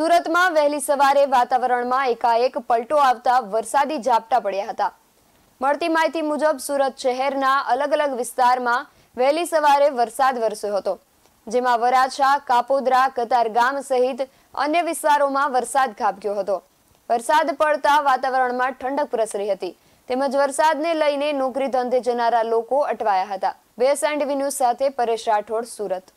સુરતમાં વહેલી સવારે વાતાવરણમાં એકાએક પલટો આવતા વરસાદી ઝાપટા પડ્યા હતા મળતી માહિતી મુજબ સુરત શહેરના અલગ અલગ વિસ્તારમાં વહેલી સવારે વરસાદ વરસ્યો હતો જેમાં વરાછા કાપોદરા કતારગામ સહિત અન્ય વિસ્તારોમાં વરસાદ ખાબક્યો હતો વરસાદ પડતા વાતાવરણમાં ઠંડક પ્રસરી હતી તેમજ વરસાદને લઈને નોકરી ધંધે જનારા લોકો અટવાયા હતા બે એન્ડ સાથે પરેશ રાઠોડ સુરત